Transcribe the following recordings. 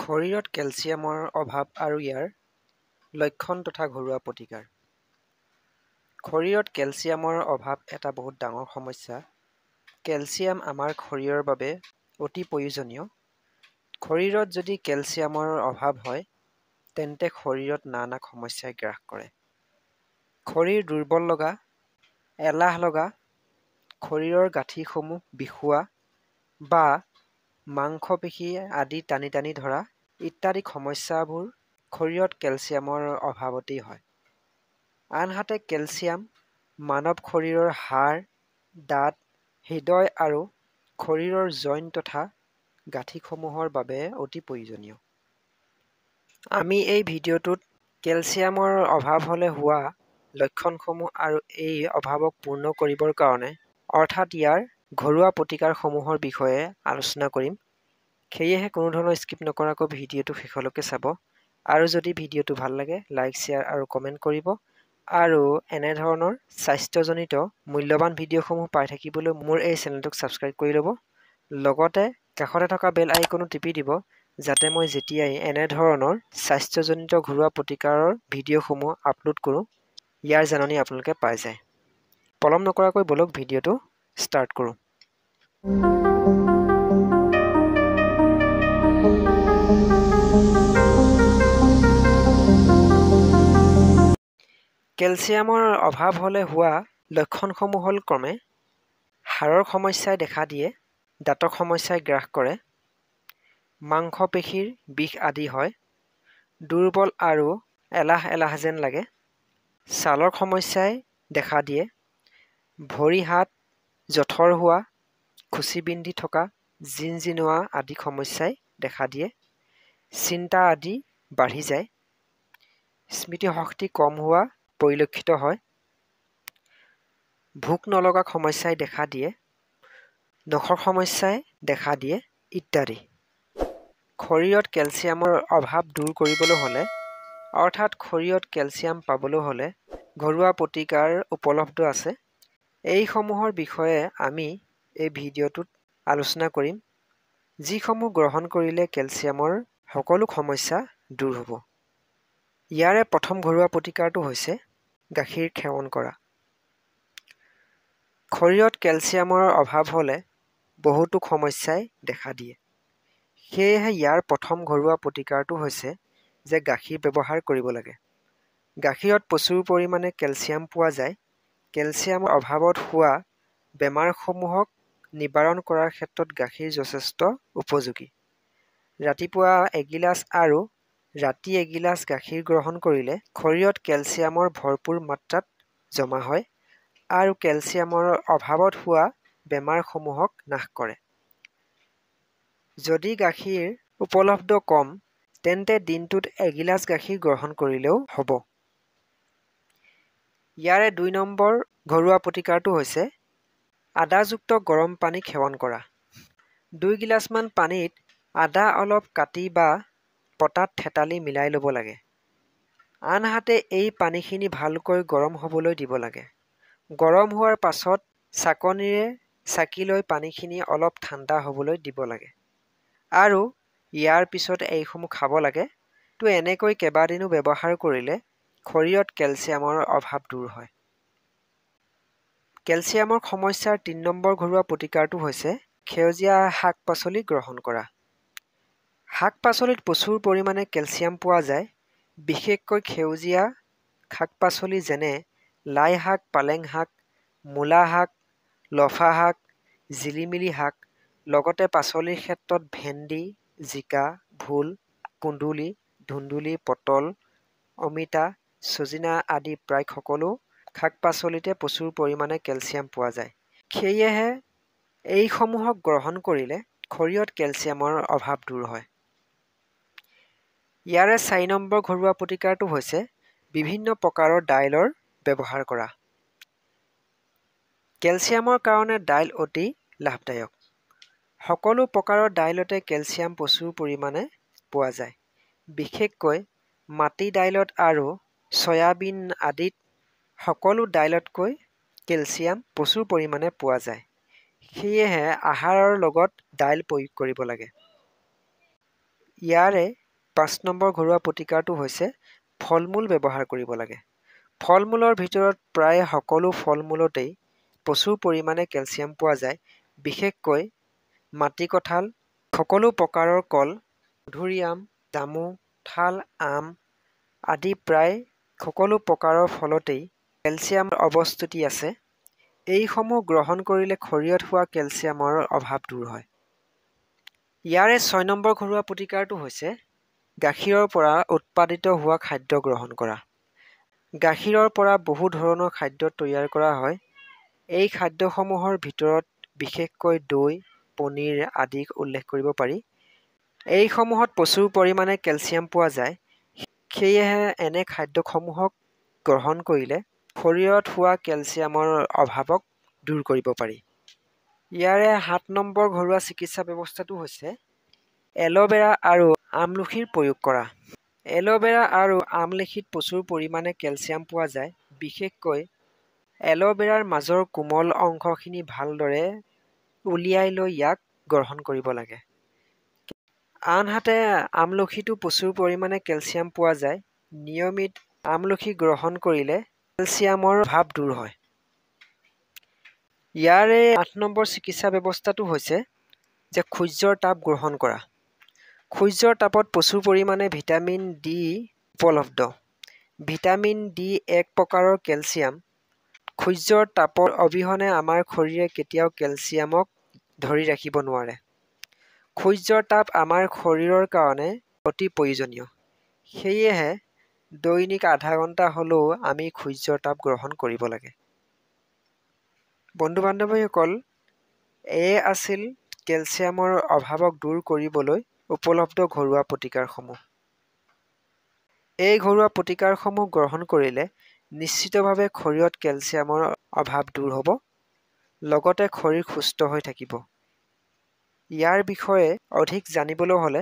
শৰীৰত কেলছিয়ামৰ অভাৱ আৰু ইয়াৰ লক্ষণ তথা ঘৰুৱা প্ৰতিকাৰ শৰীৰত কেলছিয়ামৰ অভাৱ এটা বহুত ডাঙৰ সমস্যা কেলছিয়াম আমাৰ শৰীৰৰ বাবে অতি প্ৰয়োজনীয় শৰীৰত যদি কেলছিয়ামৰ অভাৱ হয় তেন্তে শৰীৰত নানা সমস্যাই গ্ৰাস কৰে খৰিৰ দুৰ্বল লগা এলাহ লগা শৰীৰৰ গাঁঠিসমূহ বিষোৱা বা মাংস পেশী আদি টানি টানি ধৰা ইত্যাদি সমস্যাবোৰ শৰীৰত কেলছিয়ামৰ অভাৱতেই হয় আনহাতে কেলছিয়াম মানৱ শৰীৰৰ হাড় দাঁত হৃদয় আৰু শৰীৰৰ জইন তথা গাঁঠিসমূহৰ বাবে অতি প্ৰয়োজনীয় আমি এই ভিডিঅ'টোত কেলছিয়ামৰ অভাৱ হ'লে হোৱা লক্ষণসমূহ আৰু এই অভাৱক পূৰ্ণ কৰিবৰ কাৰণে অৰ্থাৎ ইয়াৰ ঘৰুৱা প্ৰতিকাৰসমূহৰ বিষয়ে আলোচনা কৰিম সেয়েহে কোনো ধৰণৰ স্কিপ নকৰাকৈ ভিডিঅ'টো শেষলৈকে চাব আৰু যদি ভিডিঅ'টো ভাল লাগে লাইক শ্বেয়াৰ আৰু কমেণ্ট কৰিব আৰু এনেধৰণৰ স্বাস্থ্যজনিত মূল্যৱান ভিডিঅ'সমূহ পাই থাকিবলৈ মোৰ এই চেনেলটোক ছাবস্ক্ৰাইব কৰি ল'ব লগতে কাষতে থকা বেল আইকনো টিপি দিব যাতে মই যেতিয়াই এনেধৰণৰ স্বাস্থ্যজনিত ঘৰুৱা প্ৰতিকাৰৰ ভিডিঅ'সমূহ আপলোড কৰোঁ ইয়াৰ জাননী আপোনালোকে পাই যায় পলম নকৰাকৈ ব'লক ভিডিঅ'টো ষ্টাৰ্ট কৰোঁ কেলছিয়ামৰ অভাৱ হ'লে হোৱা লক্ষণসমূহ হ'ল ক্ৰমে হাড়ৰ সমস্যাই দেখা দিয়ে দাঁতক সমস্যাই গ্ৰাস কৰে মাংসপেশীৰ বিষ আদি হয় দুৰ্বল আৰু এলাহ এলাহ যেন লাগে ছালৰ সমস্যাই দেখা দিয়ে ভৰি হাত জঠৰ হোৱা খুচি বিন্ধি থকা জিন জিনোৱা আদি সমস্যাই দেখা দিয়ে চিন্তা আদি বাঢ়ি যায় স্মৃতিশক্তি কম হোৱা পৰিলক্ষিত হয় ভোক নলগা সমস্যাই দেখা দিয়ে নখৰ সমস্যাই দেখা দিয়ে ইত্যাদি শৰীৰত কেলছিয়ামৰ অভাৱ দূৰ কৰিবলৈ হ'লে অৰ্থাৎ শৰীৰত কেলছিয়াম পাবলৈ হ'লে ঘৰুৱা প্ৰতিকাৰ উপলব্ধ আছে এইসমূহৰ বিষয়ে আমি এই ভিডিঅ'টোত আলোচনা কৰিম যিসমূহ গ্ৰহণ কৰিলে কেলছিয়ামৰ সকলো সমস্যা দূৰ হ'ব ইয়াৰে প্ৰথম ঘৰুৱা প্ৰতিকাৰটো হৈছে গাখীৰ সেৱন কৰা শৰীৰত কেলছিয়ামৰ অভাৱ হ'লে বহুতো সমস্যাই দেখা দিয়ে সেয়েহে ইয়াৰ প্ৰথম ঘৰুৱা প্ৰতিকাৰটো হৈছে যে গাখীৰ ব্যৱহাৰ কৰিব লাগে গাখীৰত প্ৰচুৰ পৰিমাণে কেলছিয়াম পোৱা যায় কেলছিয়ামৰ অভাৱত হোৱা বেমাৰসমূহক নিবাৰণ কৰাৰ ক্ষেত্ৰত গাখীৰ যথেষ্ট উপযোগী ৰাতিপুৱা এগিলাচ আৰু ৰাতি এগিলাচ গাখীৰ গ্ৰহণ কৰিলে শৰীৰত কেলছিয়ামৰ ভৰপূৰ মাত্ৰাত জমা হয় আৰু কেলছিয়ামৰ অভাৱত হোৱা বেমাৰসমূহক নাশ কৰে যদি গাখীৰ উপলব্ধ কম তেন্তে দিনটোত এগিলাচ গাখীৰ গ্ৰহণ কৰিলেও হ'ব ইয়াৰে দুই নম্বৰ ঘৰুৱা প্ৰতিকাৰটো হৈছে আদাযুক্ত গৰম পানী সেৱন কৰা দুই গিলাচমান পানীত আদা অলপ কাটি বা পতাত থেতালি মিলাই ল'ব লাগে আনহাতে এই পানীখিনি ভালকৈ গৰম হ'বলৈ দিব লাগে গৰম হোৱাৰ পাছত চাকনিৰে চাকি লৈ পানীখিনি অলপ ঠাণ্ডা হ'বলৈ দিব লাগে আৰু ইয়াৰ পিছত এইসমূহ খাব লাগে তো এনেকৈ কেইবাদিনো ব্যৱহাৰ কৰিলে শৰীৰত কেলছিয়ামৰ অভাৱ দূৰ হয় কেলছিয়ামৰ সমস্যাৰ তিনি নম্বৰ ঘৰুৱা প্ৰতিকাৰটো হৈছে সেউজীয়া শাক পাচলি গ্ৰহণ কৰা শাক পাচলিত প্ৰচুৰ পৰিমাণে কেলছিয়াম পোৱা যায় বিশেষকৈ সেউজীয়া শাক পাচলি যেনে লাই শাক পালেং শাক মূলা শাক লফা শাক জিলিমিলি শাক লগতে পাচলিৰ ক্ষেত্ৰত ভেন্দি জিকা ভোল কুন্দুলি ধুন্দুলি পটল অমিতা চজিনা আদি প্ৰায় সকলো শাক পাচলিতে প্ৰচুৰ পৰিমাণে কেলছিয়াম পোৱা যায় সেয়েহে এইসমূহক গ্ৰহণ কৰিলে খৰিয়ত কেলছিয়ামৰ অভাৱ দূৰ হয় ইয়াৰে চাৰি নম্বৰ ঘৰুৱা প্ৰতিকাৰটো হৈছে বিভিন্ন প্ৰকাৰৰ দাইলৰ ব্যৱহাৰ কৰা কেলছিয়ামৰ কাৰণে দাইল অতি লাভদায়ক সকলো প্ৰকাৰৰ দাইলতে কেলছিয়াম প্ৰচুৰ পৰিমাণে পোৱা যায় বিশেষকৈ মাটি দাইলত আৰু চয়াবিন আদিত সকলো দাইলতকৈ কেলছিয়াম প্ৰচুৰ পৰিমাণে পোৱা যায় সেয়েহে আহাৰৰ লগত দাইল প্ৰয়োগ কৰিব লাগে ইয়াৰে পাঁচ নম্বৰ ঘৰুৱা প্ৰতিকাৰটো হৈছে ফল মূল ব্যৱহাৰ কৰিব লাগে ফল মূলৰ ভিতৰত প্ৰায় সকলো ফল মূলতেই প্ৰচুৰ পৰিমাণে কেলছিয়াম পোৱা যায় বিশেষকৈ মাটি কঁঠাল সকলো প্ৰকাৰৰ কল মধুৰি আম দামো ঠাল আম আদি প্ৰায় সকলো প্ৰকাৰৰ ফলতেই কেলছিয়ামৰ অৱস্থুতি আছে এইসমূহ গ্ৰহণ কৰিলে খৰিয়ত হোৱা কেলছিয়ামৰ অভাৱ দূৰ হয় ইয়াৰে ছয় নম্বৰ ঘৰুৱা প্ৰতিকাৰটো হৈছে গাখীৰৰ পৰা উৎপাদিত হোৱা খাদ্য গ্ৰহণ কৰা গাখীৰৰ পৰা বহু ধৰণৰ খাদ্য তৈয়াৰ কৰা হয় এই খাদ্যসমূহৰ ভিতৰত বিশেষকৈ দৈ পনীৰ আদি উল্লেখ কৰিব পাৰি এইসমূহত প্ৰচুৰ পৰিমাণে কেলছিয়াম পোৱা যায় সেয়েহে এনে খাদ্যসমূহক গ্ৰহণ কৰিলে শৰীৰত হোৱা কেলছিয়ামৰ অভাৱক দূৰ কৰিব পাৰি ইয়াৰে সাত নম্বৰ ঘৰুৱা চিকিৎসা ব্যৱস্থাটো হৈছে এল'ভেৰা আৰু আমলখিৰ প্ৰয়োগ কৰা এল'ভেৰা আৰু আমলখিত প্ৰচুৰ পৰিমাণে কেলছিয়াম পোৱা যায় বিশেষকৈ এল'ভেৰাৰ মাজৰ কোমল অংশখিনি ভালদৰে উলিয়াই লৈ ইয়াক গ্ৰহণ কৰিব লাগে আনহাতে আমলখিটো প্ৰচুৰ পৰিমাণে কেলছিয়াম পোৱা যায় নিয়মিত আমলখি গ্ৰহণ কৰিলে কেলছিয়ামৰ ভাৱ দূৰ হয় ইয়াৰে আঠ নম্বৰ চিকিৎসা ব্যৱস্থাটো হৈছে যে সূৰ্যৰ তাপ গ্ৰহণ কৰা সূৰ্যৰ তাপত প্ৰচুৰ পৰিমাণে ভিটামিন ডি উপলব্ধ ভিটামিন ডি এক প্ৰকাৰৰ কেলছিয়াম সূৰ্যৰ তাপৰ অবিহনে আমাৰ শৰীৰে কেতিয়াও কেলছিয়ামক ধৰি ৰাখিব নোৱাৰে সূৰ্যৰ তাপ আমাৰ শৰীৰৰ কাৰণে অতি প্ৰয়োজনীয় সেয়েহে দৈনিক আধা ঘণ্টা হ'লেও আমি সূৰ্যৰ তাপ গ্ৰহণ কৰিব লাগে বন্ধু বান্ধৱীসকল এয়ে আছিল কেলছিয়ামৰ অভাৱক দূৰ কৰিবলৈ উপলব্ধ ঘৰুৱা প্ৰতিকাৰসমূহ এই ঘৰুৱা প্ৰতিকাৰসমূহ গ্ৰহণ কৰিলে নিশ্চিতভাৱে শৰীৰত কেলছিয়ামৰ অভাৱ দূৰ হ'ব লগতে শৰীৰ সুস্থ হৈ থাকিব ইয়াৰ বিষয়ে অধিক জানিবলৈ হ'লে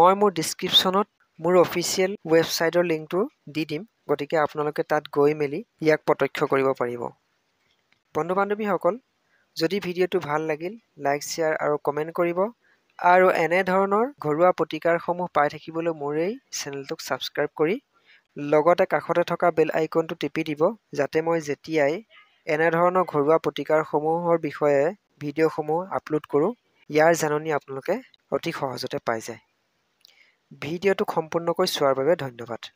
মই মোৰ ডিছক্ৰিপশ্যনত মোৰ অফিচিয়েল ৱেবছাইটৰ লিংকটো দি দিম গতিকে আপোনালোকে তাত গৈ মেলি ইয়াক প্ৰত্যক্ষ কৰিব পাৰিব বন্ধু বান্ধৱীসকল যদি ভিডিঅ'টো ভাল লাগিল লাইক শ্বেয়াৰ আৰু কমেণ্ট কৰিব আৰু এনেধৰণৰ ঘৰুৱা প্ৰতিকাৰসমূহ পাই থাকিবলৈ মোৰেই চেনেলটোক ছাবস্ক্ৰাইব কৰি লগতে কাষতে থকা বেল আইকনটো টিপি দিব যাতে মই যেতিয়াই এনেধৰণৰ ঘৰুৱা প্ৰতিকাৰসমূহৰ বিষয়ে ভিডিঅ'সমূহ আপলোড কৰোঁ ইয়াৰ জাননী আপোনালোকে অতি সহজতে পাই যায় ভিডিঅ'টো সম্পূৰ্ণকৈ চোৱাৰ বাবে ধন্যবাদ